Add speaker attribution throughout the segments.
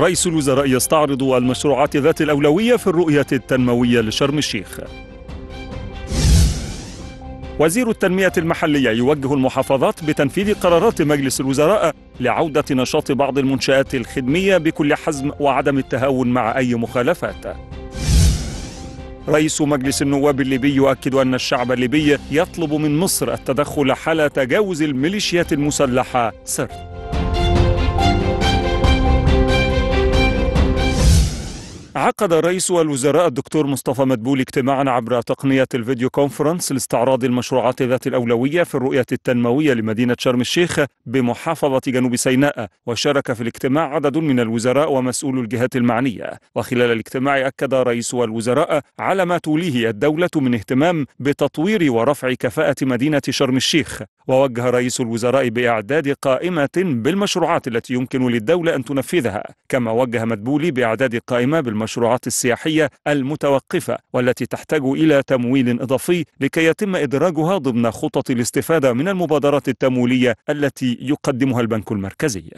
Speaker 1: رئيس الوزراء يستعرض المشروعات ذات الأولوية في الرؤية التنموية لشرم الشيخ وزير التنمية المحلية يوجه المحافظات بتنفيذ قرارات مجلس الوزراء لعودة نشاط بعض المنشآت الخدمية بكل حزم وعدم التهاون مع أي مخالفات رئيس مجلس النواب الليبي يؤكد أن الشعب الليبي يطلب من مصر التدخل حال تجاوز الميليشيات المسلحة سرت عقد رئيس الوزراء الدكتور مصطفى مدبولي اجتماعا عبر تقنية الفيديو كونفرنس لاستعراض المشروعات ذات الأولوية في الرؤية التنموية لمدينة شرم الشيخ بمحافظة جنوب سيناء وشارك في الاجتماع عدد من الوزراء ومسؤول الجهات المعنية وخلال الاجتماع أكد رئيس الوزراء على ما توليه الدولة من اهتمام بتطوير ورفع كفاءة مدينة شرم الشيخ ووجه رئيس الوزراء بإعداد قائمة بالمشروعات التي يمكن للدولة أن تنفذها كما وجه مدبولي بإعداد قائمة بالمشروعات المشروعات السياحية المتوقفة والتي تحتاج إلى تمويل إضافي لكي يتم إدراجها ضمن خطط الاستفادة من المبادرات التمويلية التي يقدمها البنك المركزي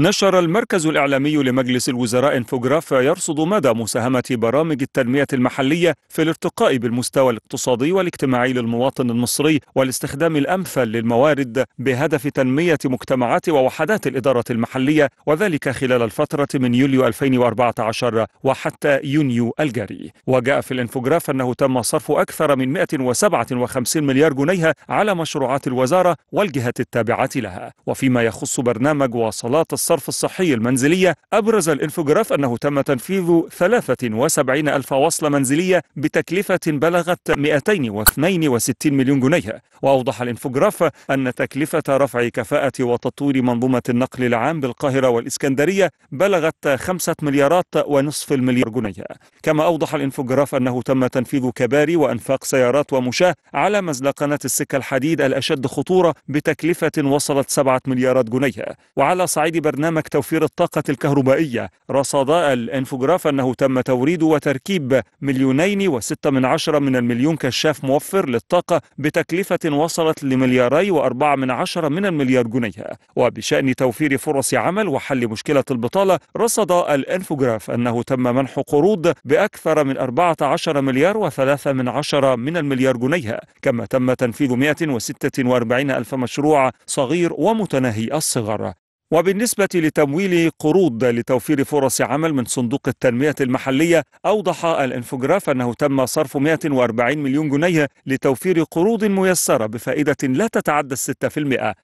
Speaker 1: نشر المركز الإعلامي لمجلس الوزراء انفوجرافيا يرصد مدى مساهمة برامج التنمية المحلية في الارتقاء بالمستوى الاقتصادي والاجتماعي للمواطن المصري والاستخدام الأمثل للموارد بهدف تنمية مجتمعات ووحدات الإدارة المحلية وذلك خلال الفترة من يوليو 2014 وحتى يونيو الجاري وجاء في الانفوجراف أنه تم صرف أكثر من 157 مليار جنيها على مشروعات الوزارة والجهات التابعة لها وفيما يخص برنامج وصلات الصرف الصحي المنزلية أبرز الإنفوجراف أنه تم تنفيذ 73 ألف وصلة منزلية بتكلفة بلغت 262 مليون جنيه وأوضح الإنفوجراف أن تكلفة رفع كفاءة وتطوير منظومة النقل العام بالقاهرة والإسكندرية بلغت 5 مليارات ونصف المليار جنيه كما أوضح الإنفوجراف أنه تم تنفيذ كباري وأنفاق سيارات ومشاة على مزلقنة السكة الحديد الأشد خطورة بتكلفة وصلت 7 مليارات جنيه وعلى صعيد برنامج توفير الطاقة الكهربائية رصد الانفوجراف أنه تم توريد وتركيب مليونين وستة من عشرة من المليون كشاف موفر للطاقة بتكلفة وصلت لملياري وأربعة من عشرة من المليار جنيه وبشأن توفير فرص عمل وحل مشكلة البطالة رصد الانفوجراف أنه تم منح قروض بأكثر من 14 مليار وثلاثة من عشرة من المليار جنيه كما تم تنفيذ وأربعين ألف مشروع صغير ومتناهي الصغر وبالنسبة لتمويل قروض لتوفير فرص عمل من صندوق التنمية المحلية أوضح الإنفوجراف أنه تم صرف 140 مليون جنيه لتوفير قروض ميسرة بفائدة لا تتعدى 6%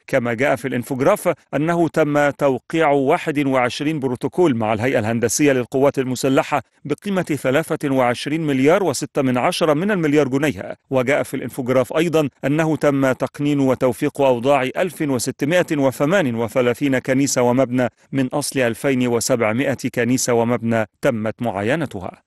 Speaker 1: كما جاء في الإنفوجراف أنه تم توقيع 21 بروتوكول مع الهيئة الهندسية للقوات المسلحة بقيمة 23 مليار وستة من عشرة من المليار جنيه وجاء في الإنفوجراف أيضا أنه تم تقنين وتوفيق أوضاع 1638 كنيسة كنيسة ومبنى من أصل 2700 كنيسة ومبنى تمت معاينتها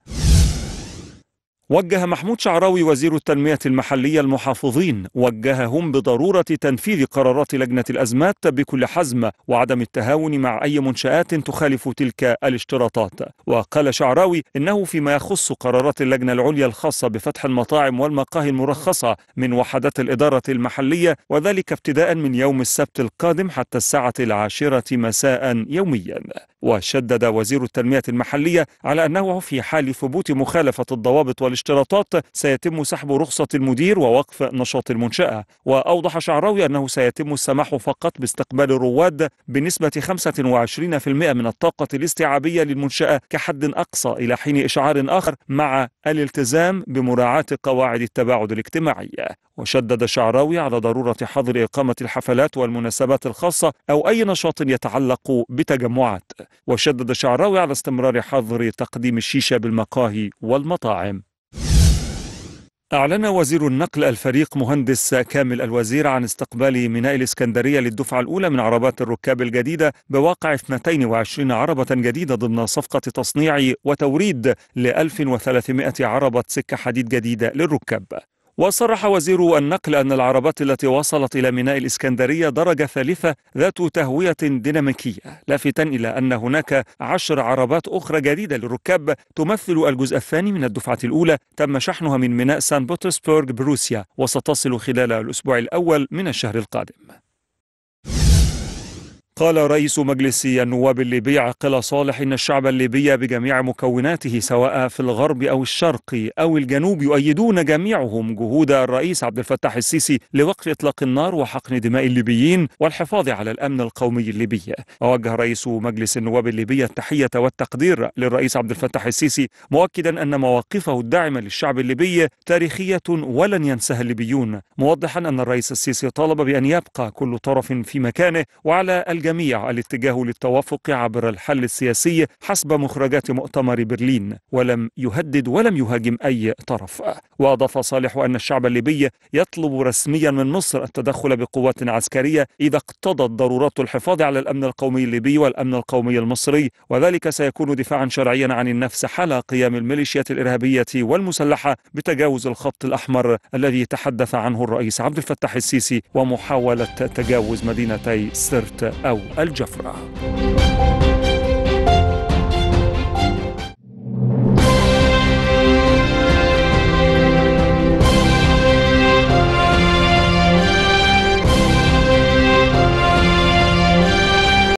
Speaker 1: وجه محمود شعراوي وزير التنمية المحلية المحافظين وجههم بضرورة تنفيذ قرارات لجنة الأزمات بكل حزم وعدم التهاون مع أي منشآت تخالف تلك الاشتراطات وقال شعراوي إنه فيما يخص قرارات اللجنة العليا الخاصة بفتح المطاعم والمقاهي المرخصة من وحدات الإدارة المحلية وذلك ابتداء من يوم السبت القادم حتى الساعة العاشرة مساء يوميا وشدد وزير التنمية المحلية على أنه في حال ثبوت مخالفة الضوابط وال الاشتراطات سيتم سحب رخصة المدير ووقف نشاط المنشأة وأوضح شعراوي أنه سيتم السماح فقط باستقبال الرواد بنسبة 25% من الطاقة الاستيعابية للمنشأة كحد أقصى إلى حين إشعار آخر مع الالتزام بمراعاة قواعد التباعد الاجتماعي وشدد شعراوي على ضرورة حظر إقامة الحفلات والمناسبات الخاصة أو أي نشاط يتعلق بتجمعات وشدد شعراوي على استمرار حظر تقديم الشيشة بالمقاهي والمطاعم أعلن وزير النقل الفريق مهندس كامل الوزير عن استقبال ميناء الإسكندرية للدفعة الأولى من عربات الركاب الجديدة بواقع 22 عربة جديدة ضمن صفقة تصنيع وتوريد ل 1300 عربة سكة حديد جديدة للركاب وصرح وزير النقل أن العربات التي وصلت إلى ميناء الإسكندرية درجة ثالثة ذات تهوية ديناميكية لافتا إلى أن هناك عشر عربات أخرى جديدة للركاب تمثل الجزء الثاني من الدفعة الأولى تم شحنها من ميناء سان بطرسبورغ بروسيا وستصل خلال الأسبوع الأول من الشهر القادم قال رئيس مجلس النواب الليبي عقل صالح إن الشعب الليبي بجميع مكوناته سواء في الغرب أو الشرق أو الجنوب يؤيدون جميعهم جهود الرئيس عبد الفتاح السيسي لوقف إطلاق النار وحقن دماء الليبيين والحفاظ على الأمن القومي الليبي ووجه رئيس مجلس النواب الليبي التحية والتقدير للرئيس عبد الفتاح السيسي مؤكدا أن مواقفه الداعمة للشعب الليبي تاريخية ولن ينساها الليبيون موضحا أن الرئيس السيسي طالب بأن يبقى كل طرف في مكانه وعلى الجميع الاتجاه للتوافق عبر الحل السياسي حسب مخرجات مؤتمر برلين ولم يهدد ولم يهاجم أي طرف وأضاف صالح أن الشعب الليبي يطلب رسميا من مصر التدخل بقوات عسكرية إذا اقتضت ضرورات الحفاظ على الأمن القومي الليبي والأمن القومي المصري وذلك سيكون دفاعا شرعيا عن النفس حال قيام الميليشيات الإرهابية والمسلحة بتجاوز الخط الأحمر الذي تحدث عنه الرئيس عبد الفتاح السيسي ومحاولة تجاوز مدينتي سرت أو أو الجفرة